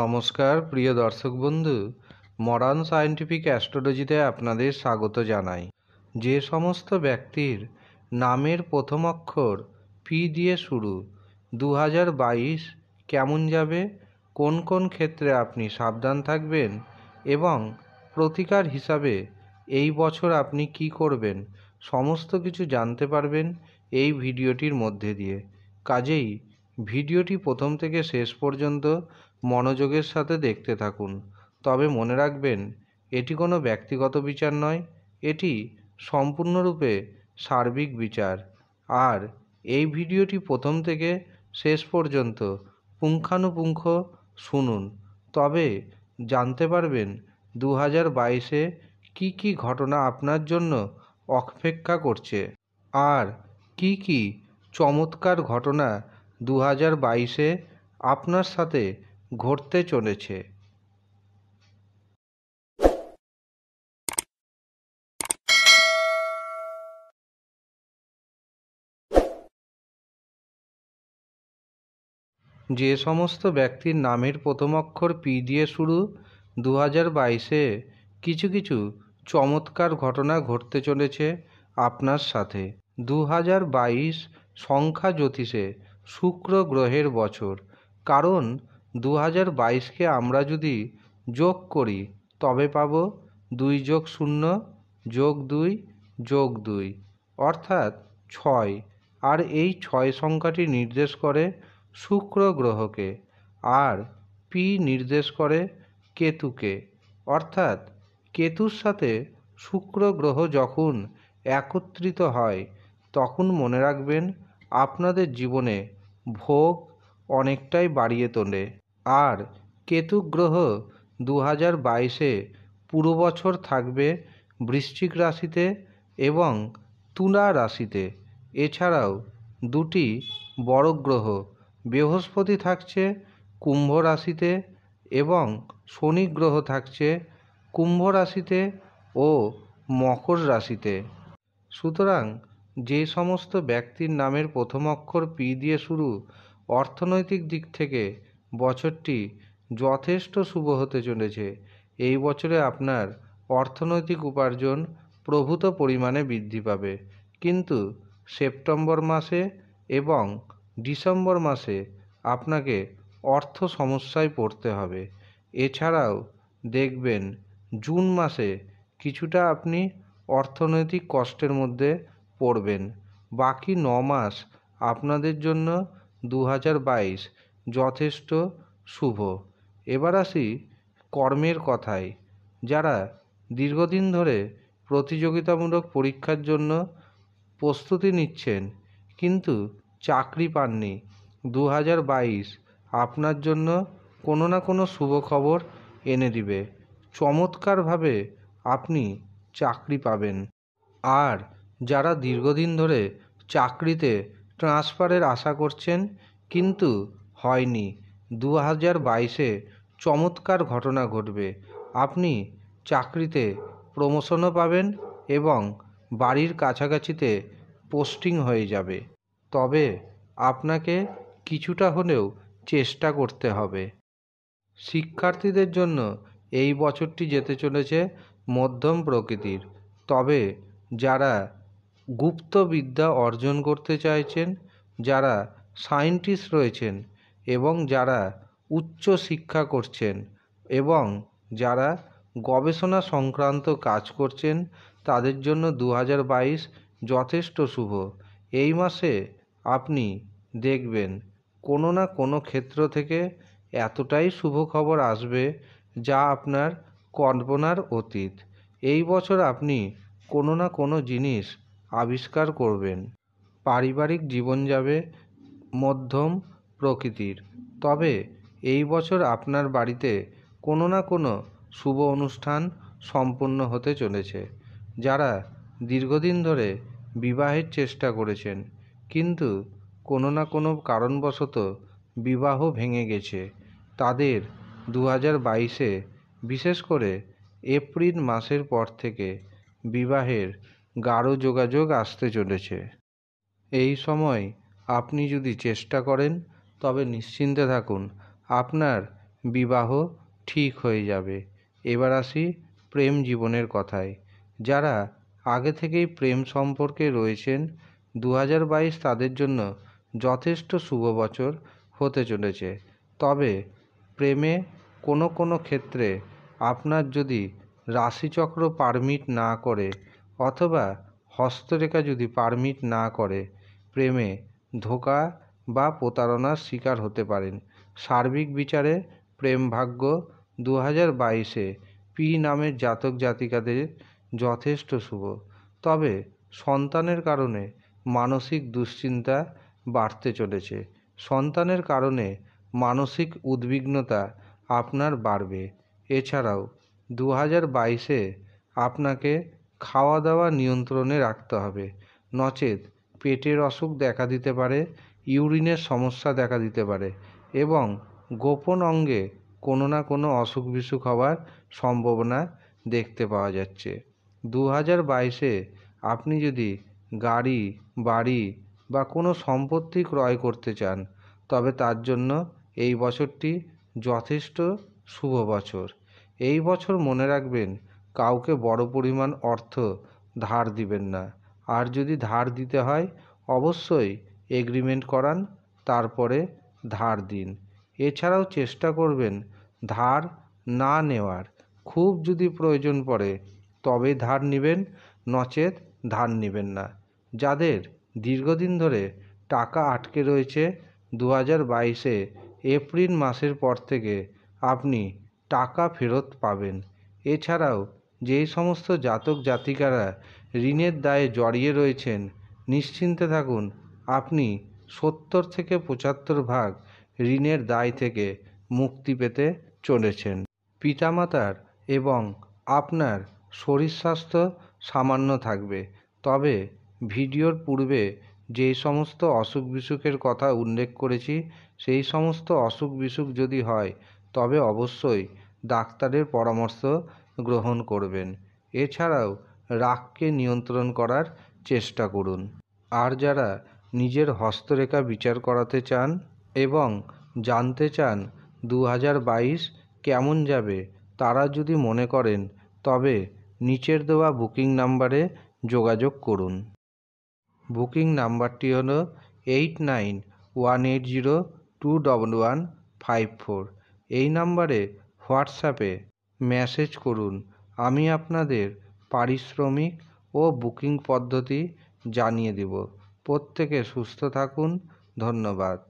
নমস্কার প্রিয় দর্শক বন্ধু মডার্ন সায়েন্টিফিক অ্যাস্ট্রোলজিতে আপনাদের স্বাগত জানাই যে সমস্ত ব্যক্তির নামের প্রথম অক্ষর পি দিয়ে শুরু দু বাইশ কেমন যাবে কোন কোন ক্ষেত্রে আপনি সাবধান থাকবেন এবং প্রতিকার হিসাবে এই বছর আপনি কি করবেন সমস্ত কিছু জানতে পারবেন এই ভিডিওটির মধ্যে দিয়ে কাজেই ভিডিওটি প্রথম থেকে শেষ পর্যন্ত মনোযোগের সাথে দেখতে থাকুন তবে মনে রাখবেন এটি কোনো ব্যক্তিগত বিচার নয় এটি সম্পূর্ণরূপে সার্বিক বিচার আর এই ভিডিওটি প্রথম থেকে শেষ পর্যন্ত পুঙ্খানুপুঙ্খ শুনুন তবে জানতে পারবেন দু হাজার বাইশে কী কী ঘটনা আপনার জন্য অপেক্ষা করছে আর কি কি চমৎকার ঘটনা দু হাজার বাইশে আপনার সাথে ঘটতে চলেছে যে সমস্ত ব্যক্তির নামের প্রথম অক্ষর পি দিয়ে শুরু দু হাজার বাইশে কিছু কিছু চমৎকার ঘটনা ঘটতে চলেছে আপনার সাথে দু হাজার বাইশ সংখ্যা জ্যোতিষে শুক্র গ্রহের বছর কারণ দু হাজার বাইশকে আমরা যদি যোগ করি তবে পাবো দুই যোগ শূন্য যোগ দুই যোগ দুই অর্থাৎ ছয় আর এই ছয় সংখ্যাটি নির্দেশ করে শুক্র গ্রহকে আর পি নির্দেশ করে কেতুকে অর্থাৎ কেতুর সাথে শুক্র গ্রহ যখন একত্রিত হয় তখন মনে রাখবেন আপনাদের জীবনে ভোগ অনেকটাই বাড়িয়ে তোলে আর কেতু গ্রহ দু হাজার বাইশে পুরো বছর থাকবে বৃশ্চিক রাশিতে এবং তুলা রাশিতে এছাড়াও দুটি বড় গ্রহ বৃহস্পতি থাকছে কুম্ভ রাশিতে এবং শনি গ্রহ থাকছে কুম্ভ রাশিতে ও মকর রাশিতে সুতরাং যে সমস্ত ব্যক্তির নামের প্রথম অক্ষর পি দিয়ে শুরু অর্থনৈতিক দিক থেকে বছরটি যথেষ্ট শুভ হতে চলেছে এই বছরে আপনার অর্থনৈতিক উপার্জন প্রভূত পরিমাণে বৃদ্ধি পাবে কিন্তু সেপ্টেম্বর মাসে এবং ডিসেম্বর মাসে আপনাকে অর্থ সমস্যায় পড়তে হবে এছাড়াও দেখবেন জুন মাসে কিছুটা আপনি অর্থনৈতিক কষ্টের মধ্যে পড়বেন বাকি ন মাস আপনাদের জন্য দু হাজার বাইশ যথেষ্ট শুভ এবার আসি কর্মের কথায় যারা দীর্ঘদিন ধরে প্রতিযোগিতামূলক পরীক্ষার জন্য প্রস্তুতি নিচ্ছেন কিন্তু চাকরি পাননি দু হাজার বাইশ আপনার জন্য কোনো না কোনো শুভ খবর এনে দিবে চমৎকারভাবে আপনি চাকরি পাবেন আর যারা দীর্ঘদিন ধরে চাকরিতে ট্রান্সফারের আশা করছেন কিন্তু হয়নি দু হাজার বাইশে চমৎকার ঘটনা ঘটবে আপনি চাকরিতে প্রমোশনও পাবেন এবং বাড়ির কাছাকাছিতে পোস্টিং হয়ে যাবে তবে আপনাকে কিছুটা হলেও চেষ্টা করতে হবে শিক্ষার্থীদের জন্য এই বছরটি যেতে চলেছে মধ্যম প্রকৃতির তবে যারা গুপ্তবিদ্যা অর্জন করতে চাইছেন যারা সায়েন্টিস্ট রয়েছেন এবং যারা উচ্চ শিক্ষা করছেন এবং যারা গবেষণা সংক্রান্ত কাজ করছেন তাদের জন্য দু হাজার বাইশ যথেষ্ট শুভ এই মাসে আপনি দেখবেন কোনো না কোনো ক্ষেত্র থেকে এতটাই শুভ খবর আসবে যা আপনার কল্পনার অতীত এই বছর আপনি কোনো না কোনো জিনিস আবিষ্কার করবেন পারিবারিক জীবন যাবে মধ্যম প্রকৃতির তবে এই বছর আপনার বাড়িতে কোনো না কোনো শুভ অনুষ্ঠান সম্পন্ন হতে চলেছে যারা দীর্ঘদিন ধরে বিবাহের চেষ্টা করেছেন কিন্তু কোনো না কোনো কারণবশত বিবাহ ভেঙে গেছে তাদের দু হাজার বাইশে বিশেষ করে এপ্রিল মাসের পর থেকে বিবাহের গাঢ় যোগাযোগ আসতে চলেছে এই সময় আপনি যদি চেষ্টা করেন তবে নিশ্চিন্তে থাকুন আপনার বিবাহ ঠিক হয়ে যাবে এবার আসি প্রেম জীবনের কথায় যারা আগে থেকেই প্রেম সম্পর্কে রয়েছেন দু বাইশ তাদের জন্য যথেষ্ট শুভ বছর হতে চলেছে তবে প্রেমে কোনো কোনো ক্ষেত্রে আপনার যদি রাশিচক্র পারমিট না করে অথবা হস্তরেখা যদি পারমিট না করে প্রেমে ধোকা বা প্রতারণার শিকার হতে পারেন সার্বিক বিচারে প্রেম ভাগ্য দু হাজার বাইশে পি নামের জাতক জাতিকাদের যথেষ্ট শুভ তবে সন্তানের কারণে মানসিক দুশ্চিন্তা বাড়তে চলেছে সন্তানের কারণে মানসিক উদ্বিগ্নতা আপনার বাড়বে এছাড়াও দু হাজার বাইশে আপনাকে খাওয়া দাওয়া নিয়ন্ত্রণে রাখতে হবে নচেত পেটের অসুখ দেখা দিতে পারে ইউরিনের সমস্যা দেখা দিতে পারে এবং গোপন অঙ্গে কোনো না কোনো অসুখ বিসুখ হওয়ার সম্ভাবনা দেখতে পাওয়া যাচ্ছে দু হাজার বাইশে আপনি যদি গাড়ি বাড়ি বা কোনো সম্পত্তি ক্রয় করতে চান তবে তার জন্য এই বছরটি যথেষ্ট শুভ বছর এই বছর মনে রাখবেন কাউকে বড় পরিমাণ অর্থ ধার দিবেন না আর যদি ধার দিতে হয় অবশ্যই এগ্রিমেন্ট করান তারপরে ধার দিন এছাড়াও চেষ্টা করবেন ধার না নেওয়ার খুব যদি প্রয়োজন পড়ে তবে ধার নেবেন নচেত ধার নেবেন না যাদের দীর্ঘদিন ধরে টাকা আটকে রয়েছে দু হাজার বাইশে এপ্রিল মাসের পর থেকে আপনি টাকা ফেরত পাবেন এছাড়াও যেই সমস্ত জাতক জাতিকারা ঋণের দায়ে জড়িয়ে রয়েছেন নিশ্চিন্তে থাকুন আপনি সত্তর থেকে পঁচাত্তর ভাগ ঋণের দায় থেকে মুক্তি পেতে চলেছেন পিতামাতার এবং আপনার শরীর স্বাস্থ্য সামান্য থাকবে তবে ভিডিওর পূর্বে যেই সমস্ত অসুখ বিসুখের কথা উল্লেখ করেছি সেই সমস্ত অসুখ বিসুখ যদি হয় তবে অবশ্যই ডাক্তারের পরামর্শ গ্রহণ করবেন এছাড়াও রাগকে নিয়ন্ত্রণ করার চেষ্টা করুন আর যারা নিজের হস্তরেখা বিচার করাতে চান এবং জানতে চান দু কেমন যাবে তারা যদি মনে করেন তবে নিচের দেওয়া বুকিং নাম্বারে যোগাযোগ করুন বুকিং নাম্বারটি হলো eight nine one eight zero two double one five four এই নাম্বারে হোয়াটসঅ্যাপে মেসেজ করুন আমি আপনাদের পারিশ্রমিক ও বুকিং পদ্ধতি জানিয়ে দেবো প্রত্যেকে সুস্থ থাকুন ধন্যবাদ